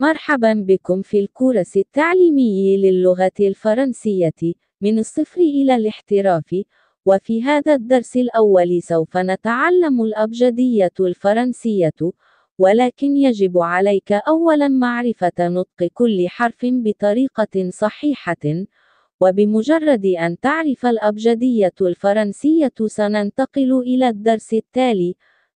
مرحبا بكم في الكورس التعليمي للغة الفرنسية من الصفر إلى الاحتراف وفي هذا الدرس الأول سوف نتعلم الأبجدية الفرنسية ولكن يجب عليك أولا معرفة نطق كل حرف بطريقة صحيحة وبمجرد أن تعرف الأبجدية الفرنسية سننتقل إلى الدرس التالي،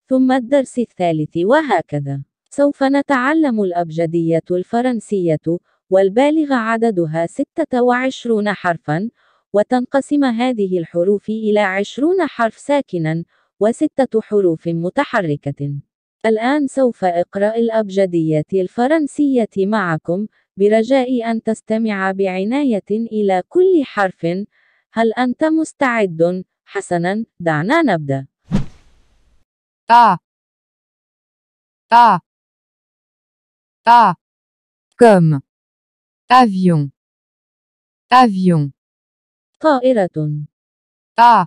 ثم الدرس الثالث وهكذا. سوف نتعلم الأبجدية الفرنسية، والبالغ عددها 26 حرفًا، وتنقسم هذه الحروف إلى 20 حرف ساكنًا، وستة حروف متحركة. الآن سوف اقرأ الأبجدية الفرنسية معكم، برجاء أن تستمع بعناية إلى كل حرف. هل أنت مستعد؟ حسناً، دعنا نبدأ. A A A كم avion avion طائرة A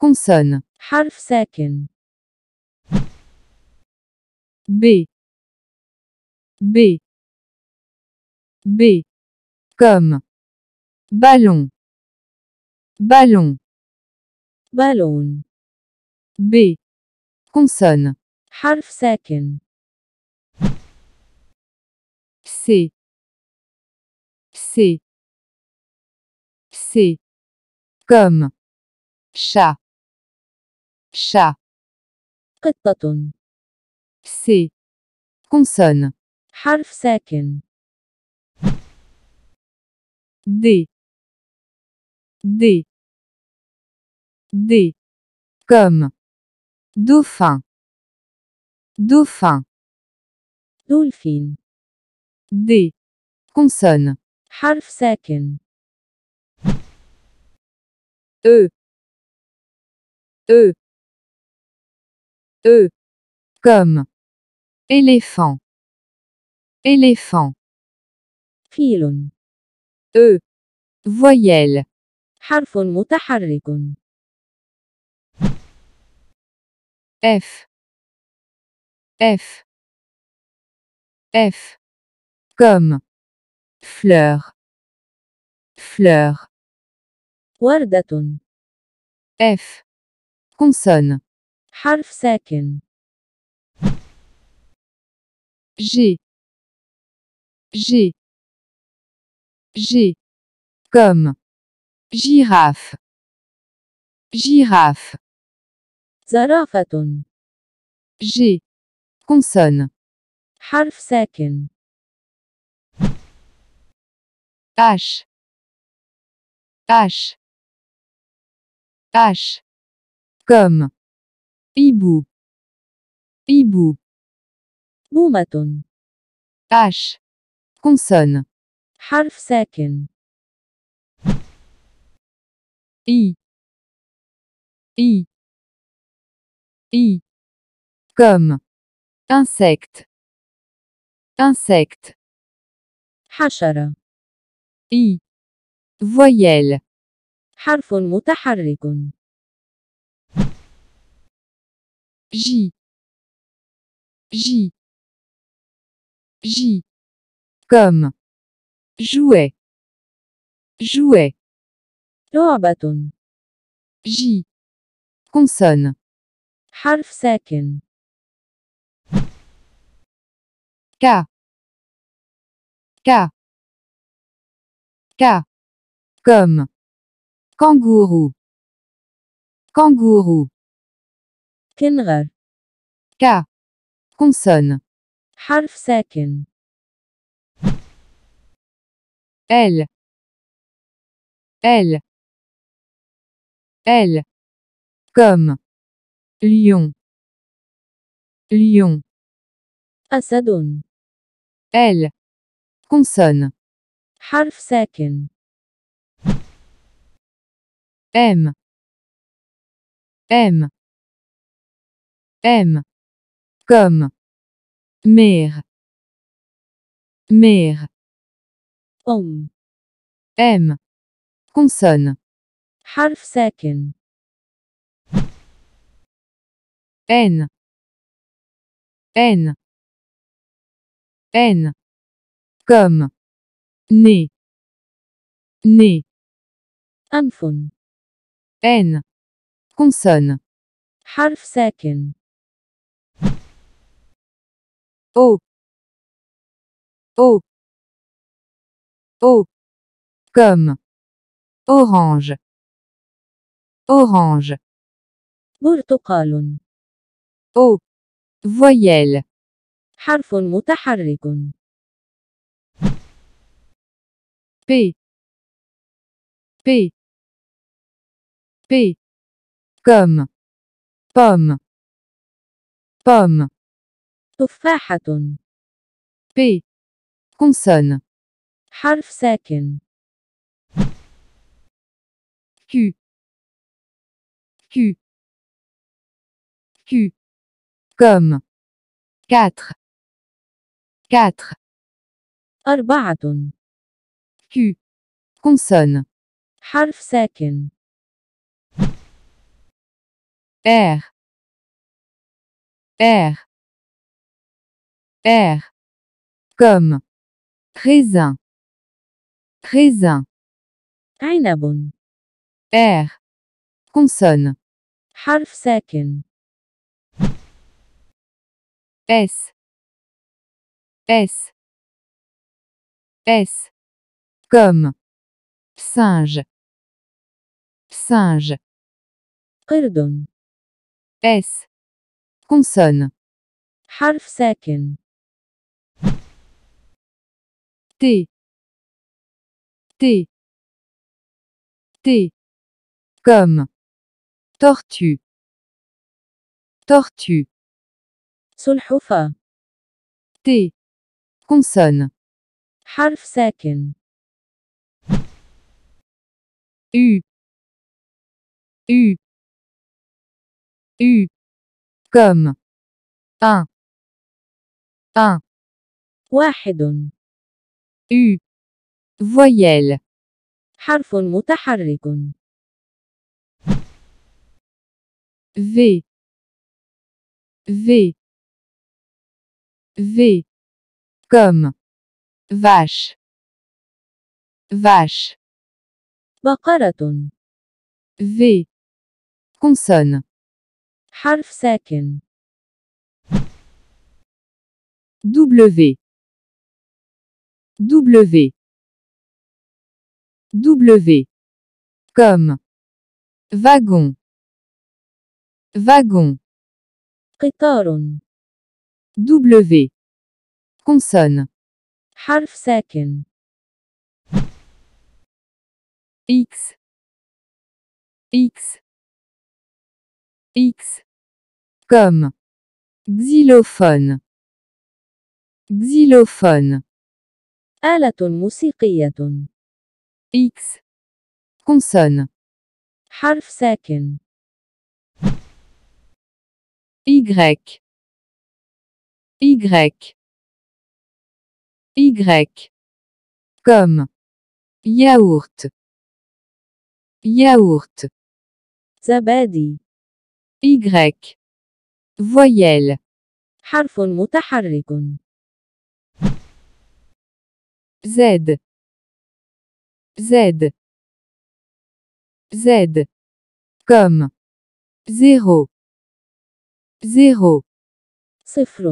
consonne حرف ساكن B B B comme ballon ballon ballon B consonne Harf second. C C C comme chat chat C. Consonne. حرف ساكن. D. D. D. Comme. Dauphin. Dauphin. Dauphin. D. Consonne. حرف ساكن. E. E. E. Comme. Éléphant. Éléphant. فيل. E. Voyelle. حرف متحرك. F. F. F. Comme. Fleur. Fleur. وردة. F. Consonne. حرف ساكن. G G G comme girafe girafe Zarafatun. G consonne Harf H H H comme hibou hibou بومة أش كونسون حرف ساكن إي إي إي كم إنسكت إنسكت حشرة إي فويال حرف متحرك جي جي J. Comme. Jouet. Jouet. bâton J. Consonne. Half second. K. K. K. Comme. Kangourou. Kangourou. Kenra K. Consonne half second. p. p. l. comme. lion. lion. assadoun. l. consonne. half second. m. m. comme Mère, mère, homme, M. Consonne. Harf saken. N. N. N. Comme. Né. Né. Anfon. N. Consonne. Harf second. O O O comme orange orange برتقال O voyelle حرف متحرك P P P comme pomme pomme P. Consonne. Half Q. Q. Q. Comme. Q. Consonne. Half ساكن R. R. R. Comme. Raisin. Raisin. Ainabun. R. Consonne. Harf sakin. S. S. S. Comme. Singe. Singe. قردن. S. Consonne. Harf sakin. T T T comme tortue tortue Sulhufa. T consonne Harf second. U U U comme un un U. Voyelle. حرف متحرك. V. V. V. Comme. Vache. Vache. بقرة. V. Consonne. Harf ساكن. W. W. W. Comme. Wagon. Wagon. قطار. W. Consonne. Half ساكن. X. X. X. Comme. Xylophone. Xylophone. آلة موسيقية. X. كونسون. حرف ساكن. Y. Y. Y. كوم. ياورت. ياورت. زبادي. Y. Voyelle. حرف متحرك. زد زد زد كم زيرو زيرو صفر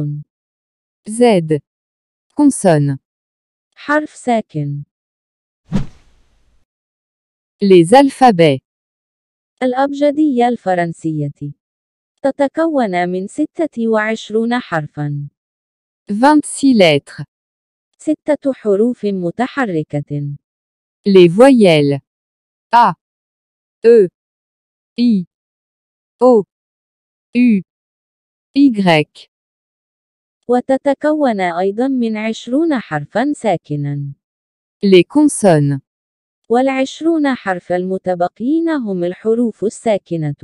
زد كونسون حرف ساكن Les alphabets الأبجدية الفرنسية تتكون من 26 حرفاً 26 lettres ستة حروف متحركة. Les voyelles. A. E. I. O. U. Y. وتتكون أيضا من عشرون حرفا ساكنا. Les consonnes. والعشرون حرف المتبقين هم الحروف الساكنة.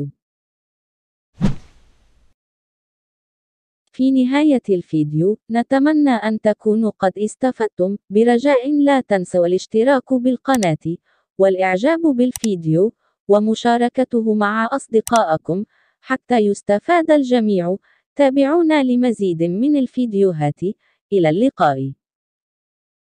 في نهاية الفيديو نتمنى أن تكونوا قد استفدتم برجاء لا تنسوا الاشتراك بالقناة والإعجاب بالفيديو ومشاركته مع أصدقائكم حتى يستفاد الجميع تابعونا لمزيد من الفيديوهات إلى اللقاء